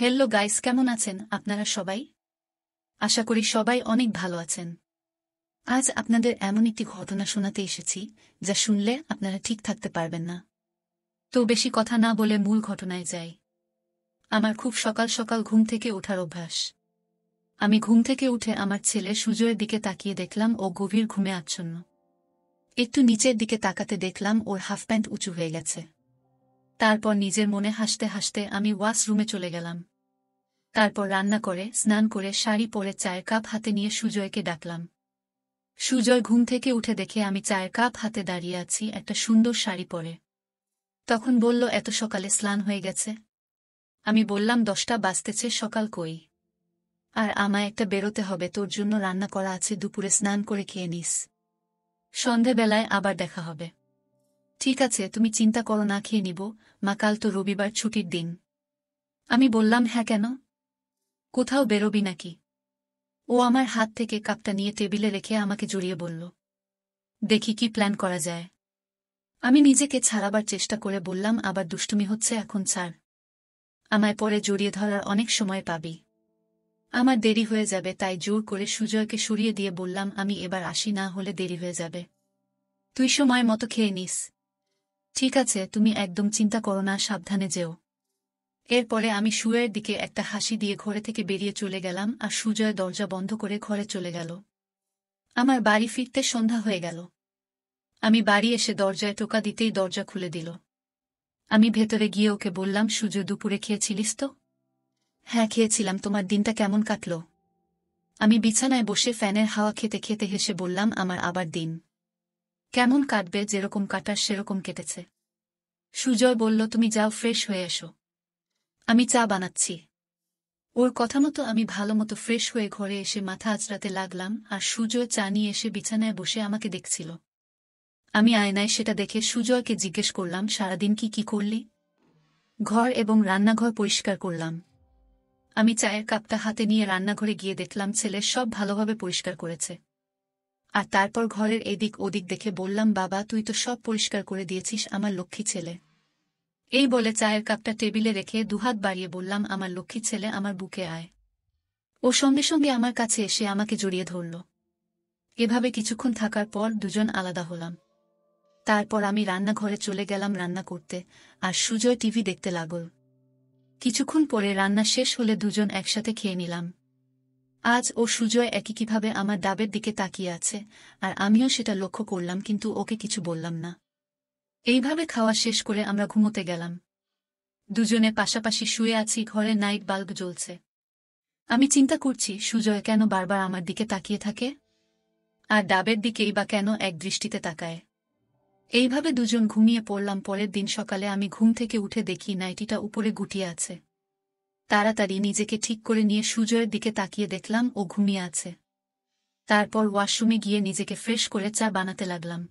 hello guys কেমন আছেন আপনারা সবাই আশা করি সবাই অনেক ভালো আছেন আজ আপনাদের এমন একটি ঘটনা শোনাতে এসেছি যা শুনলে আপনারা ঠিক থাকতে পারবেন না তো বেশি কথা না বলে মূল ঘটনায় যাই আমার খুব সকাল সকাল ঘুম থেকে ওঠার অভ্যাস আমি ঘুম থেকে উঠে আমার ছেলে সূর্যের দিকে তাকিয়ে দেখলাম ও গভীর ঘুমে আচ্ছন্ন একটু নিচের দিকে তাকাতে দেখলাম ওর হাফ প্যান্ট উঁচু হয়ে গেছে তারপর নিজের মনে হাসতে হাসতে আমি ওয়াশরুমে চলে গেলাম তারপর রান্না করে স্নান করে শাড়ি পরে চায়ের কাপ হাতে নিয়ে সুজয়কে ডাকলাম সুজয় ঘুম থেকে উঠে দেখে আমি চায়ের কাপ হাতে দাঁড়িয়ে আছি একটা সুন্দর শাড়ি পরে তখন বলল এত সকালে স্নান হয়ে গেছে আমি বললাম দশটা বাজতেছে সকাল কই আর আমায় একটা বেরোতে হবে তোর জন্য রান্না করা আছে দুপুরে স্নান করে খেয়ে নিস সন্ধেবেলায় আবার দেখা হবে ঠিক আছে তুমি চিন্তা করো না খেয়ে নিব মা কাল তো রবিবার ছুটির দিন আমি বললাম হ্যাঁ কেন কোথাও বেরোবি নাকি ও আমার হাত থেকে কাপটা নিয়ে টেবিলে রেখে আমাকে জড়িয়ে বলল দেখি কি প্ল্যান করা যায় আমি নিজেকে ছাড়াবার চেষ্টা করে বললাম আবার দুষ্টুমি হচ্ছে এখন ছাড় আমায় পরে জড়িয়ে ধরার অনেক সময় পাবি আমার দেরি হয়ে যাবে তাই জোর করে সুজয়কে সরিয়ে দিয়ে বললাম আমি এবার আসি না হলে দেরি হয়ে যাবে তুই সময় মতো খেয়ে নিস ঠিক আছে তুমি একদম চিন্তা করো না সাবধানে যেও এরপরে আমি সুয়ের দিকে একটা হাসি দিয়ে ঘরে থেকে বেরিয়ে চলে গেলাম আর সুজয় দরজা বন্ধ করে ঘরে চলে গেল আমার বাড়ি ফিরতে সন্ধ্যা হয়ে গেল আমি বাড়ি এসে দরজায় টোকা দিতেই দরজা খুলে দিল আমি ভেতরে গিয়ে ওকে বললাম সূর্য দুপুরে খেয়েছিলিস তো হ্যাঁ খেয়েছিলাম তোমার দিনটা কেমন কাটল আমি বিছানায় বসে ফ্যানের হাওয়া খেতে খেতে হেসে বললাম আমার আবার দিন কেমন কাটবে যেরকম কাটার সেরকম কেটেছে সুজয় বলল তুমি যাও ফ্রেশ হয়ে এসো আমি চা বানাচ্ছি ওর কথা মতো আমি ভালো মতো ফ্রেশ হয়ে ঘরে এসে মাথা আঁচড়াতে লাগলাম আর সুজয় চা নিয়ে এসে বিছানায় বসে আমাকে দেখছিল আমি আয়নায় সেটা দেখে সুজয়কে জিজ্ঞেস করলাম সারাদিন কি কি করলি ঘর এবং রান্নাঘর পরিষ্কার করলাম আমি চায়ের কাপটা হাতে নিয়ে রান্নাঘরে গিয়ে দেখলাম ছেলে সব ভালোভাবে পরিষ্কার করেছে আর তারপর ঘরের এদিক ওদিক দেখে বললাম বাবা তুই তো সব পরিষ্কার করে দিয়েছিস আমার লক্ষ্মী ছেলে এই বলে চায়ের কাপটা টেবিলে রেখে দুহাত বাড়িয়ে বললাম আমার লক্ষ্মী ছেলে আমার বুকে আয় ও সঙ্গে সঙ্গে আমার কাছে এসে আমাকে জড়িয়ে ধরল এভাবে কিছুক্ষণ থাকার পর দুজন আলাদা হলাম তারপর আমি রান্নাঘরে চলে গেলাম রান্না করতে আর সুজয় টিভি দেখতে লাগল কিছুক্ষণ পরে রান্না শেষ হলে দুজন একসাথে খেয়ে নিলাম আজ ও সুজয় একই কিভাবে আমার ডাবের দিকে তাকিয়ে আছে আর আমিও সেটা লক্ষ্য করলাম কিন্তু ওকে কিছু বললাম না এইভাবে খাওয়া শেষ করে আমরা ঘুমোতে গেলাম দুজনে পাশাপাশি শুয়ে আছি ঘরে নাইট বাল্ব জ্বলছে আমি চিন্তা করছি সুজয় কেন বারবার আমার দিকে তাকিয়ে থাকে আর ডাবের দিকেই বা কেন এক দৃষ্টিতে তাকায় এইভাবে দুজন ঘুমিয়ে পড়লাম পরের দিন সকালে আমি ঘুম থেকে উঠে দেখি নাইটিটা উপরে গুটিয়ে আছে তাড়াতাড়ি নিজেকে ঠিক করে নিয়ে সূর্যের দিকে তাকিয়ে দেখলাম ও ঘুমিয়ে আছে তারপর ওয়াশরুমে গিয়ে নিজেকে ফ্রেশ করে চা বানাতে লাগলাম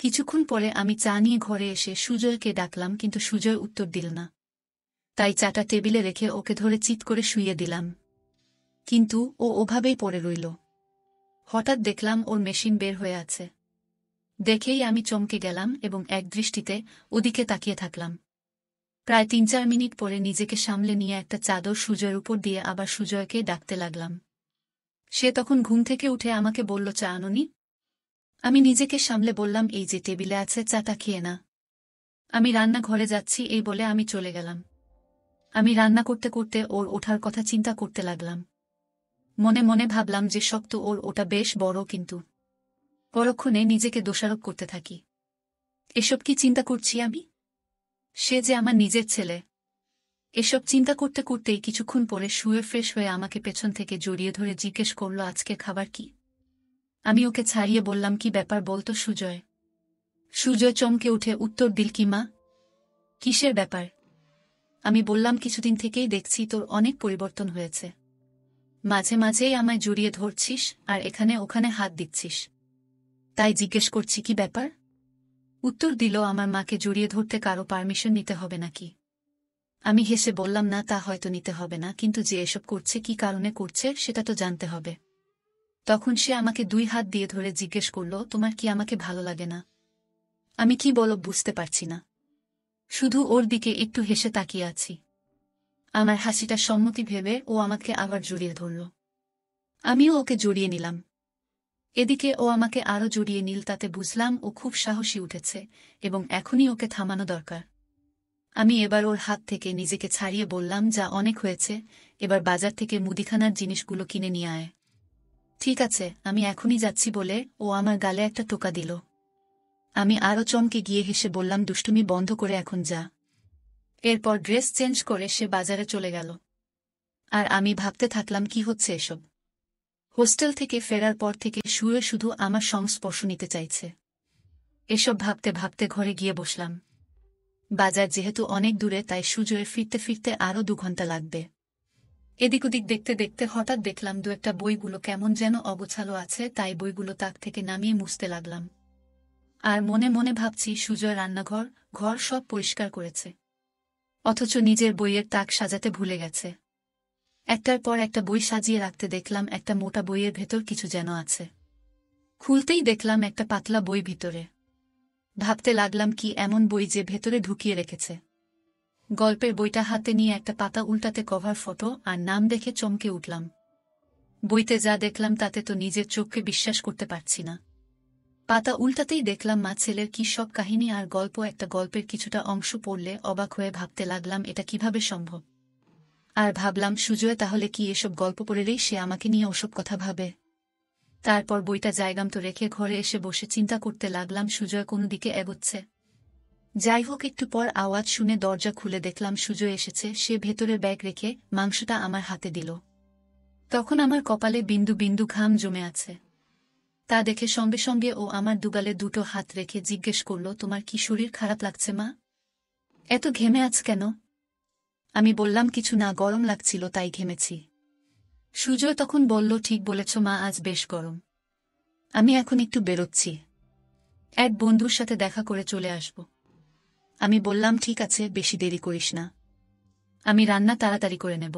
কিছুক্ষণ পরে আমি চা নিয়ে ঘরে এসে সুজয়কে ডাকলাম কিন্তু সুজয় উত্তর দিল না তাই চাটা টেবিলে রেখে ওকে ধরে চিৎ করে শুইয়ে দিলাম কিন্তু ও ওভাবেই পড়ে রইল হঠাৎ দেখলাম ওর মেশিন বের হয়ে আছে দেখেই আমি চমকে গেলাম এবং এক দৃষ্টিতে ওদিকে তাকিয়ে থাকলাম প্রায় তিন চার মিনিট পরে নিজেকে সামলে নিয়ে একটা চাদর সূর্যের উপর দিয়ে আবার সুজয়কে ডাকতে লাগলাম সে তখন ঘুম থেকে উঠে আমাকে বলল চা আননি আমি নিজেকে সামলে বললাম এই যে টেবিলে আছে চাটা খেয়ে না আমি রান্নাঘরে যাচ্ছি এই বলে আমি চলে গেলাম আমি রান্না করতে করতে ওর ওঠার কথা চিন্তা করতে লাগলাম মনে মনে ভাবলাম যে শক্ত ওর ওটা বেশ বড় কিন্তু পরক্ষণে নিজেকে দোষারোপ করতে থাকি এসব কি চিন্তা করছি আমি সে যে আমার নিজের ছেলে এসব চিন্তা করতে করতেই কিছুক্ষণ পরে শুয়ে ফ্রেশ হয়ে আমাকে পেছন থেকে জড়িয়ে ধরে জিজ্ঞেস করল আজকে খাবার কি আমি ওকে ছাড়িয়ে বললাম কি ব্যাপার বলতো সুজয় সুজয় চমকে উঠে উত্তর দিল কি মা কিসের ব্যাপার আমি বললাম কিছুদিন থেকেই দেখছি তোর অনেক পরিবর্তন হয়েছে মাঝে মাঝেই আমায় জড়িয়ে ধরছিস আর এখানে ওখানে হাত দিচ্ছিস তাই জিজ্ঞেস করছি কি ব্যাপার উত্তর দিল আমার মাকে জড়িয়ে ধরতে কারো পারমিশন নিতে হবে নাকি আমি হেসে বললাম না তা হয়তো নিতে হবে না কিন্তু যে এসব করছে কি কারণে করছে সেটা তো জানতে হবে তখন সে আমাকে দুই হাত দিয়ে ধরে জিজ্ঞেস করল তোমার কি আমাকে ভালো লাগে না আমি কি বলো বুঝতে পারছি না শুধু ওর দিকে একটু হেসে তাকিয়ে আছি আমার হাসিটা সম্মতি ভেবে ও আমাকে আবার জড়িয়ে ধরল আমিও ওকে জড়িয়ে নিলাম এদিকে ও আমাকে আরও জড়িয়ে নীল তাতে বুঝলাম ও খুব সাহসী উঠেছে এবং এখনই ওকে থামানো দরকার আমি এবার ওর হাত থেকে নিজেকে ছাড়িয়ে বললাম যা অনেক হয়েছে এবার বাজার থেকে মুদিখানার জিনিসগুলো কিনে নিয়ে আয় ঠিক আছে আমি এখনই যাচ্ছি বলে ও আমার গালে একটা টোকা দিল আমি আরও চমকে গিয়ে হেসে বললাম দুষ্টুমি বন্ধ করে এখন যা এরপর ড্রেস চেঞ্জ করে সে বাজারে চলে গেল আর আমি ভাবতে থাকলাম কি হচ্ছে এসব হোস্টেল থেকে ফেরার পর থেকে শুয়ে শুধু আমার সংস্পর্শ নিতে চাইছে এসব ভাবতে ভাবতে ঘরে গিয়ে বসলাম বাজার যেহেতু অনেক দূরে তাই সুজয়ে ফিরতে ফিরতে আরও দু ঘন্টা লাগবে এদিক ওদিক দেখতে দেখতে হঠাৎ দেখলাম দু একটা বইগুলো কেমন যেন অগোছালো আছে তাই বইগুলো তাক থেকে নামিয়ে মুছতে লাগলাম আর মনে মনে ভাবছি সুজয় রান্নাঘর ঘর সব পরিষ্কার করেছে অথচ নিজের বইয়ের তাক সাজাতে ভুলে গেছে একটার পর একটা বই সাজিয়ে রাখতে দেখলাম একটা মোটা বইয়ের ভেতর কিছু যেন আছে খুলতেই দেখলাম একটা পাতলা বই ভিতরে ভাবতে লাগলাম কি এমন বই যে ভেতরে ঢুকিয়ে রেখেছে গল্পের বইটা হাতে নিয়ে একটা পাতা উল্টাতে কভার ফটো আর নাম দেখে চমকে উঠলাম বইতে যা দেখলাম তাতে তো নিজের চোখকে বিশ্বাস করতে পারছি না পাতা উল্টাতেই দেখলাম মা ছেলের কি সব কাহিনী আর গল্প একটা গল্পের কিছুটা অংশ পড়লে অবাক হয়ে ভাবতে লাগলাম এটা কিভাবে সম্ভব আর ভাবলাম সুজয় তাহলে কি এসব গল্প পড়েলেই সে আমাকে নিয়ে ওসব কথা ভাবে তারপর বইটা জায়গাম তো রেখে ঘরে এসে বসে চিন্তা করতে লাগলাম সুজয় কোন দিকে এগোচ্ছে যাই হোক একটু পর আওয়াজ শুনে দরজা খুলে দেখলাম সুজয় এসেছে সে ভেতরে ব্যাগ রেখে মাংসটা আমার হাতে দিল তখন আমার কপালে বিন্দু বিন্দু ঘাম জমে আছে তা দেখে সঙ্গে সঙ্গে ও আমার দুগালে দুটো হাত রেখে জিজ্ঞেস করল তোমার কি শরীর খারাপ লাগছে মা এত ঘেমে আছ কেন আমি বললাম কিছু না গরম লাগছিল তাই ঘেমেছি সুজয় তখন বলল ঠিক বলেছ মা আজ বেশ গরম আমি এখন একটু বেরোচ্ছি এক বন্ধুর সাথে দেখা করে চলে আসব আমি বললাম ঠিক আছে বেশি দেরি করিস না আমি রান্না তাড়াতাড়ি করে নেব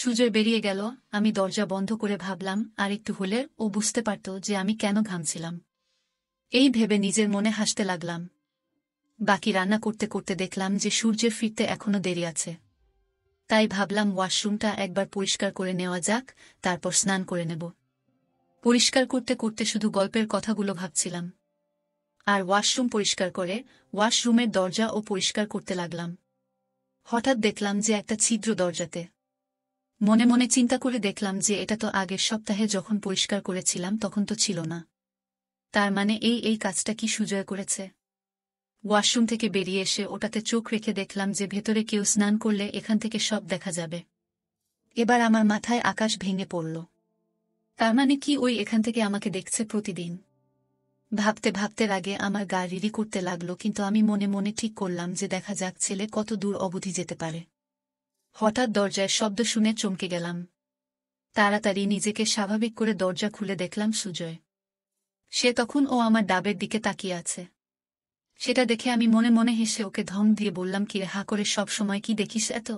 সুজয় বেরিয়ে গেল আমি দরজা বন্ধ করে ভাবলাম আর একটু হলে ও বুঝতে পারত যে আমি কেন ঘামছিলাম এই ভেবে নিজের মনে হাসতে লাগলাম বাকি রান্না করতে করতে দেখলাম যে সূর্যের ফিরতে এখনও দেরি আছে তাই ভাবলাম ওয়াশরুমটা একবার পরিষ্কার করে নেওয়া যাক তারপর স্নান করে নেব পরিষ্কার করতে করতে শুধু গল্পের কথাগুলো ভাবছিলাম আর ওয়াশরুম পরিষ্কার করে ওয়াশরুমের দরজা ও পরিষ্কার করতে লাগলাম হঠাৎ দেখলাম যে একটা ছিদ্র দরজাতে মনে মনে চিন্তা করে দেখলাম যে এটা তো আগের সপ্তাহে যখন পরিষ্কার করেছিলাম তখন তো ছিল না তার মানে এই এই কাজটা কি সুজয় করেছে ওয়াশরুম থেকে বেরিয়ে এসে ওটাতে চোখ রেখে দেখলাম যে ভেতরে কেউ স্নান করলে এখান থেকে সব দেখা যাবে এবার আমার মাথায় আকাশ ভেঙে পড়ল তার মানে কি ওই এখান থেকে আমাকে দেখছে প্রতিদিন ভাবতে ভাবতে আগে আমার গা রিরি করতে লাগলো কিন্তু আমি মনে মনে ঠিক করলাম যে দেখা যাক ছেলে কত দূর অবধি যেতে পারে হঠাৎ দরজায় শব্দ শুনে চমকে গেলাম তাড়াতাড়ি নিজেকে স্বাভাবিক করে দরজা খুলে দেখলাম সুজয় সে তখন ও আমার ডাবের দিকে তাকিয়ে আছে সেটা দেখে আমি মনে মনে হেসে ওকে ধম দিয়ে বললাম কি হা করে সব সময় কি দেখিস এত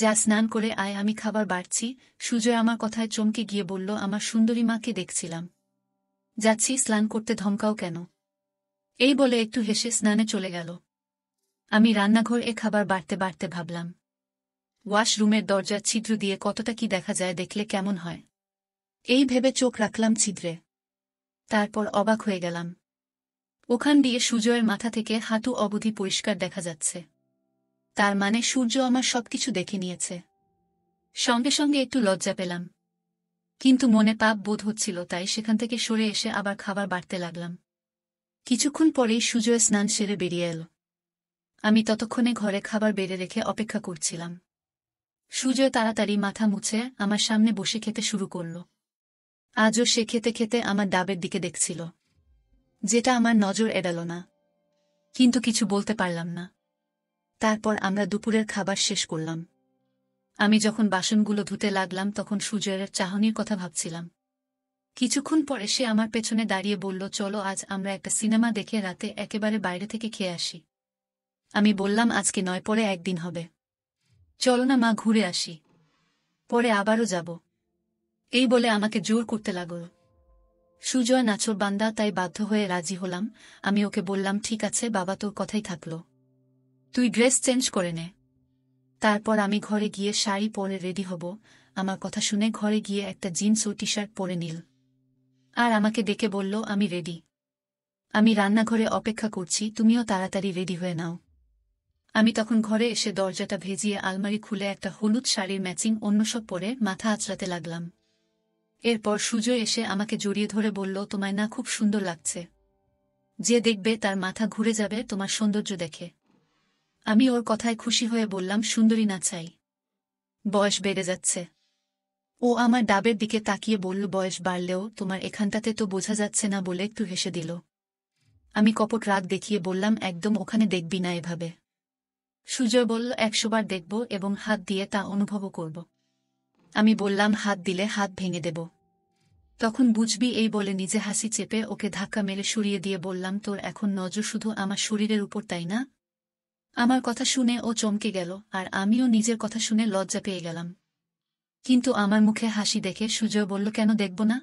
যা স্নান করে আয় আমি খাবার বাড়ছি সুজয় আমার কথায় চমকে গিয়ে বলল আমার সুন্দরী মাকে দেখছিলাম যাচ্ছি স্নান করতে ধমকাও কেন এই বলে একটু হেসে স্নানে চলে গেল আমি রান্নাঘর এ খাবার বাড়তে বাড়তে ভাবলাম ওয়াশরুমের দরজার ছিদ্র দিয়ে কতটা কি দেখা যায় দেখলে কেমন হয় এই ভেবে চোখ রাখলাম ছিদ্রে তারপর অবাক হয়ে গেলাম ওখান দিয়ে সূর্যের মাথা থেকে হাঁটু অবধি পরিষ্কার দেখা যাচ্ছে তার মানে সূর্য আমার সবকিছু দেখে নিয়েছে সঙ্গে সঙ্গে একটু লজ্জা পেলাম কিন্তু মনে পাপ বোধ হচ্ছিল তাই সেখান থেকে সরে এসে আবার খাবার বাড়তে লাগলাম কিছুক্ষণ পরেই সূর্যের স্নান সেরে বেরিয়ে এল আমি ততক্ষণে ঘরে খাবার বেড়ে রেখে অপেক্ষা করছিলাম সূর্য তাড়াতাড়ি মাথা মুছে আমার সামনে বসে খেতে শুরু করল আজও সে খেতে খেতে আমার ডাবের দিকে দেখছিল যেটা আমার নজর এড়াল না কিন্তু কিছু বলতে পারলাম না তারপর আমরা দুপুরের খাবার শেষ করলাম আমি যখন বাসনগুলো ধুতে লাগলাম তখন সুজয়ের চাহনির কথা ভাবছিলাম কিছুক্ষণ পরে সে আমার পেছনে দাঁড়িয়ে বলল চলো আজ আমরা একটা সিনেমা দেখে রাতে একেবারে বাইরে থেকে খেয়ে আসি আমি বললাম আজকে নয় পরে একদিন হবে চলো না মা ঘুরে আসি পরে আবারও যাব এই বলে আমাকে জোর করতে লাগলো সুজয় বান্দা তাই বাধ্য হয়ে রাজি হলাম আমি ওকে বললাম ঠিক আছে বাবা তোর কথাই থাকল তুই ড্রেস চেঞ্জ করে নে তারপর আমি ঘরে গিয়ে শাড়ি পরে রেডি হব আমার কথা শুনে ঘরে গিয়ে একটা জিন্স ও টি শার্ট পরে নিল আর আমাকে ডেকে বলল আমি রেডি আমি রান্নাঘরে অপেক্ষা করছি তুমিও তাড়াতাড়ি রেডি হয়ে নাও আমি তখন ঘরে এসে দরজাটা ভেজিয়ে আলমারি খুলে একটা হলুদ শাড়ির ম্যাচিং অন্য সব পরে মাথা আঁচড়াতে লাগলাম এরপর সুজয় এসে আমাকে জড়িয়ে ধরে বলল তোমায় না খুব সুন্দর লাগছে যে দেখবে তার মাথা ঘুরে যাবে তোমার সৌন্দর্য দেখে আমি ওর কথায় খুশি হয়ে বললাম সুন্দরী না চাই বয়স বেড়ে যাচ্ছে ও আমার ডাবের দিকে তাকিয়ে বলল বয়স বাড়লেও তোমার এখানটাতে তো বোঝা যাচ্ছে না বলে একটু হেসে দিল আমি কপট রাগ দেখিয়ে বললাম একদম ওখানে দেখবি না এভাবে সুজয় বলল একশোবার দেখব এবং হাত দিয়ে তা অনুভব করব আমি বললাম হাত দিলে হাত ভেঙে দেব তখন বুঝবি এই বলে নিজে হাসি চেপে ওকে ধাক্কা মেরে সরিয়ে দিয়ে বললাম তোর এখন নজর শুধু আমার শরীরের উপর তাই না আমার কথা শুনে ও চমকে গেল আর আমিও নিজের কথা শুনে লজ্জা পেয়ে গেলাম কিন্তু আমার মুখে হাসি দেখে সুজয় বলল কেন দেখব না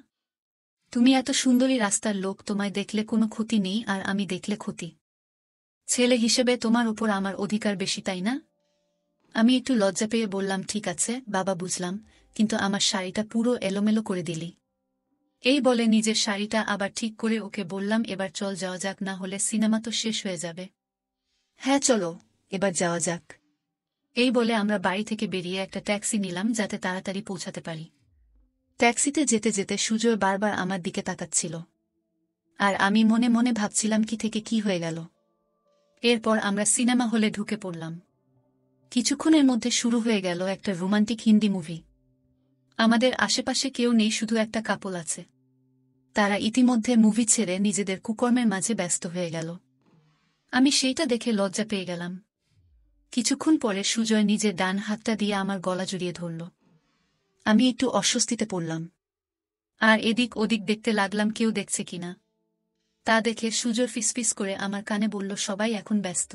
তুমি এত সুন্দরী রাস্তার লোক তোমায় দেখলে কোনো ক্ষতি নেই আর আমি দেখলে ক্ষতি ছেলে হিসেবে তোমার উপর আমার অধিকার বেশি তাই না আমি একটু লজ্জা পেয়ে বললাম ঠিক আছে বাবা বুঝলাম কিন্তু আমার শাড়িটা পুরো এলোমেলো করে দিলি এই বলে নিজের শাড়িটা আবার ঠিক করে ওকে বললাম এবার চল যাওয়া যাক না হলে সিনেমা তো শেষ হয়ে যাবে হ্যাঁ চলো এবার যাওয়া যাক এই বলে আমরা বাড়ি থেকে বেরিয়ে একটা ট্যাক্সি নিলাম যাতে তাড়াতাড়ি পৌঁছাতে পারি ট্যাক্সিতে যেতে যেতে সুজয় বারবার আমার দিকে তাকাচ্ছিল আর আমি মনে মনে ভাবছিলাম কি থেকে কি হয়ে গেল এরপর আমরা সিনেমা হলে ঢুকে পড়লাম কিছুক্ষণের মধ্যে শুরু হয়ে গেল একটা রোমান্টিক হিন্দি মুভি আমাদের আশেপাশে কেউ নেই শুধু একটা কাপল আছে তারা ইতিমধ্যে মুভি ছেড়ে নিজেদের কুকর্মের মাঝে ব্যস্ত হয়ে গেল আমি সেইটা দেখে লজ্জা পেয়ে গেলাম কিছুক্ষণ পরে সুজয় নিজের ডান হাতটা দিয়ে আমার গলা জড়িয়ে ধরল আমি একটু অস্বস্তিতে পড়লাম আর এদিক ওদিক দেখতে লাগলাম কেউ দেখছে কিনা তা দেখে সুজয় ফিসফিস করে আমার কানে বলল সবাই এখন ব্যস্ত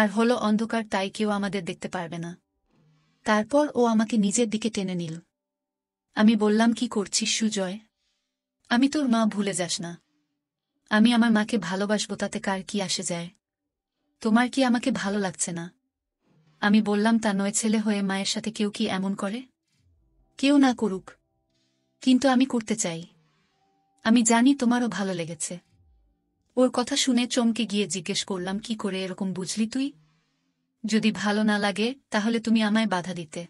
আর হলো অন্ধকার তাই কেউ আমাদের দেখতে পারবে না তারপর ও আমাকে নিজের দিকে টেনে নিল আমি বললাম কি করছিস সুজয় আমি তোর মা ভুলে যাস না আমি আমার মাকে ভালোবাসবো তাতে কার কি আসে যায় তোমার কি আমাকে ভালো লাগছে না আমি বললাম তা নয় ছেলে হয়ে মায়ের সাথে কেউ কি এমন করে কেউ না করুক কিন্তু আমি করতে চাই আমি জানি তোমারও ভালো লেগেছে ওর কথা শুনে চমকে গিয়ে জিজ্ঞেস করলাম কি করে এরকম বুঝলি তুই যদি ভালো না লাগে তাহলে তুমি আমায় বাধা দিতে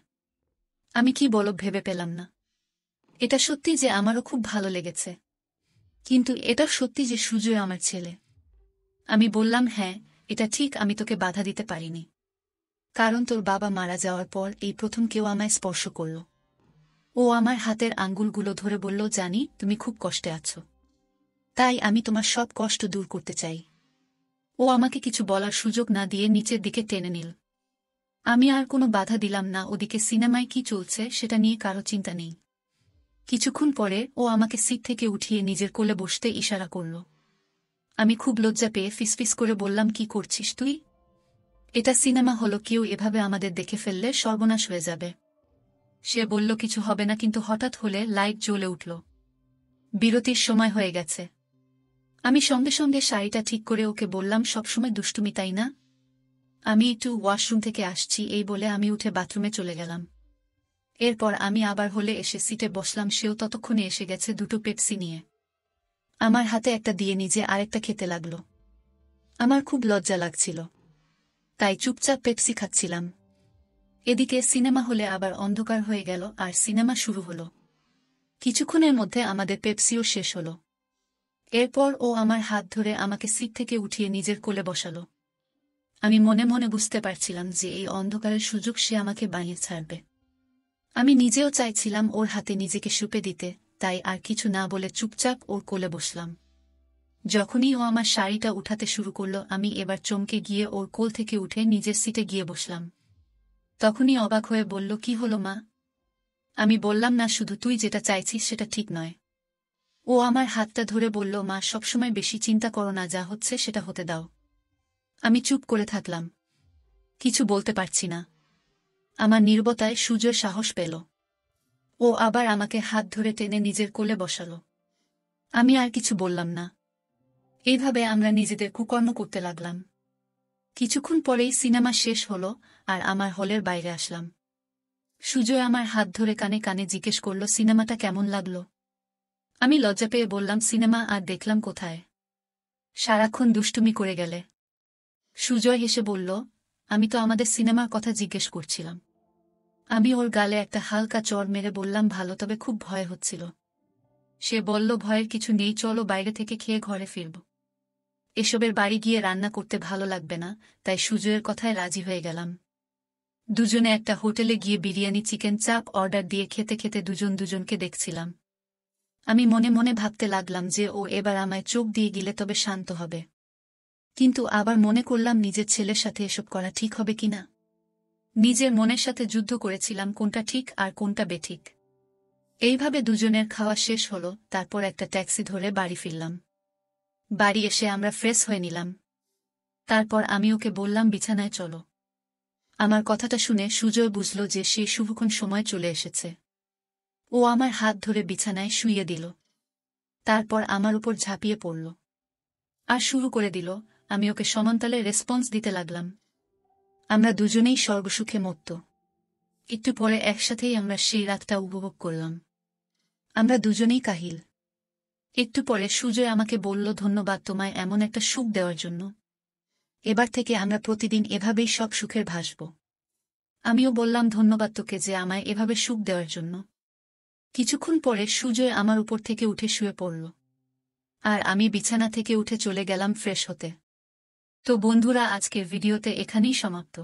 আমি কি বলো ভেবে পেলাম না এটা সত্যি যে আমারও খুব ভালো লেগেছে কিন্তু এটা সত্যি যে সুজয় আমার ছেলে আমি বললাম হ্যাঁ এটা ঠিক আমি তোকে বাধা দিতে পারিনি কারণ তোর বাবা মারা যাওয়ার পর এই প্রথম কেউ আমায় স্পর্শ করল ও আমার হাতের আঙ্গুলগুলো ধরে বলল জানি তুমি খুব কষ্টে আছো তাই আমি তোমার সব কষ্ট দূর করতে চাই ও আমাকে কিছু বলার সুযোগ না দিয়ে নিচের দিকে টেনে নিল আমি আর কোনো বাধা দিলাম না ওদিকে সিনেমায় কি চলছে সেটা নিয়ে কারো চিন্তা নেই কিছুক্ষণ পরে ও আমাকে সিট থেকে উঠিয়ে নিজের কোলে বসতে ইশারা করল আমি খুব লজ্জা পেয়ে ফিসফিস করে বললাম কি করছিস তুই এটা সিনেমা হলো কেউ এভাবে আমাদের দেখে ফেললে সর্বনাশ হয়ে যাবে সে বলল কিছু হবে না কিন্তু হঠাৎ হলে লাইট জ্বলে উঠল বিরতির সময় হয়ে গেছে আমি সঙ্গে সঙ্গে শাড়িটা ঠিক করে ওকে বললাম সবসময় দুষ্টুমি তাই না আমি একটু ওয়াশরুম থেকে আসছি এই বলে আমি উঠে বাথরুমে চলে গেলাম এরপর আমি আবার হলে এসে সিটে বসলাম সেও ততক্ষণে এসে গেছে দুটো পেপসি নিয়ে আমার হাতে একটা দিয়ে নিজে আরেকটা খেতে লাগলো আমার খুব লজ্জা লাগছিল তাই চুপচাপ পেপসি খাচ্ছিলাম এদিকে সিনেমা হলে আবার অন্ধকার হয়ে গেল আর সিনেমা শুরু হলো কিছুক্ষণের মধ্যে আমাদের পেপসিও শেষ হলো এরপর ও আমার হাত ধরে আমাকে সিট থেকে উঠিয়ে নিজের কোলে বসালো আমি মনে মনে বুঝতে পারছিলাম যে এই অন্ধকারের সুযোগ সে আমাকে বানিয়ে ছাড়বে আমি নিজেও চাইছিলাম ওর হাতে নিজেকে সুপে দিতে তাই আর কিছু না বলে চুপচাপ ওর কোলে বসলাম যখনই ও আমার শাড়িটা উঠাতে শুরু করলো আমি এবার চমকে গিয়ে ওর কোল থেকে উঠে নিজের সিটে গিয়ে বসলাম তখনই অবাক হয়ে বলল কি হলো মা আমি বললাম না শুধু তুই যেটা চাইছিস সেটা ঠিক নয় ও আমার হাতটা ধরে বলল মা সবসময় বেশি চিন্তা করো না যা হচ্ছে সেটা হতে দাও আমি চুপ করে থাকলাম কিছু বলতে পারছি না আমার নির্বতায় সূর্যের সাহস পেল ও আবার আমাকে হাত ধরে টেনে নিজের কোলে বসাল আমি আর কিছু বললাম না এইভাবে আমরা নিজেদের কুকর্ম করতে লাগলাম কিছুক্ষণ পরেই সিনেমা শেষ হলো আর আমার হলের বাইরে আসলাম সুজয় আমার হাত ধরে কানে কানে জিজ্ঞেস করল সিনেমাটা কেমন লাগলো আমি লজ্জা পেয়ে বললাম সিনেমা আর দেখলাম কোথায় সারাক্ষণ দুষ্টুমি করে গেলে সুজয় হেসে বলল আমি তো আমাদের সিনেমার কথা জিজ্ঞেস করছিলাম আমি ওর গালে একটা হালকা চর মেরে বললাম ভালো তবে খুব ভয় হচ্ছিল সে বলল ভয়ের কিছু নেই চলো বাইরে থেকে খেয়ে ঘরে ফিরব এসবের বাড়ি গিয়ে রান্না করতে ভালো লাগবে না তাই সুজয়ের কথায় রাজি হয়ে গেলাম দুজনে একটা হোটেলে গিয়ে বিরিয়ানি চিকেন চাপ অর্ডার দিয়ে খেতে খেতে দুজন দুজনকে দেখছিলাম আমি মনে মনে ভাবতে লাগলাম যে ও এবার আমায় চোখ দিয়ে গেলে তবে শান্ত হবে কিন্তু আবার মনে করলাম নিজের ছেলের সাথে এসব করা ঠিক হবে কিনা নিজের মনের সাথে যুদ্ধ করেছিলাম কোনটা ঠিক আর কোনটা বেঠিক এইভাবে দুজনের খাওয়া শেষ হলো তারপর একটা ট্যাক্সি ধরে বাড়ি ফিরলাম বাড়ি এসে আমরা ফ্রেশ হয়ে নিলাম তারপর আমি ওকে বললাম বিছানায় চলো আমার কথাটা শুনে সুজয় বুঝল যে সে শুভক্ষণ সময় চলে এসেছে ও আমার হাত ধরে বিছানায় শুইয়ে দিল তারপর আমার উপর ঝাঁপিয়ে পড়ল আর শুরু করে দিল আমি ওকে সমান্তালে রেসপন্স দিতে লাগলাম আমরা দুজনেই স্বর্গসুখে মত্ত একটু পরে একসাথেই আমরা সেই রাতটা উপভোগ করলাম আমরা দুজনেই কাহিল একটু পরে সুজয় আমাকে বলল ধন্যবাদ তোমায় এমন একটা সুখ দেওয়ার জন্য এবার থেকে আমরা প্রতিদিন এভাবেই সব সুখের ভাসব আমিও বললাম ধন্যবাদ তোকে যে আমায় এভাবে সুখ দেওয়ার জন্য কিছুক্ষণ পরে সুজয় আমার উপর থেকে উঠে শুয়ে পড়ল আর আমি বিছানা থেকে উঠে চলে গেলাম ফ্রেশ হতে তো বন্ধুরা আজকের ভিডিওতে এখানেই সমাপ্ত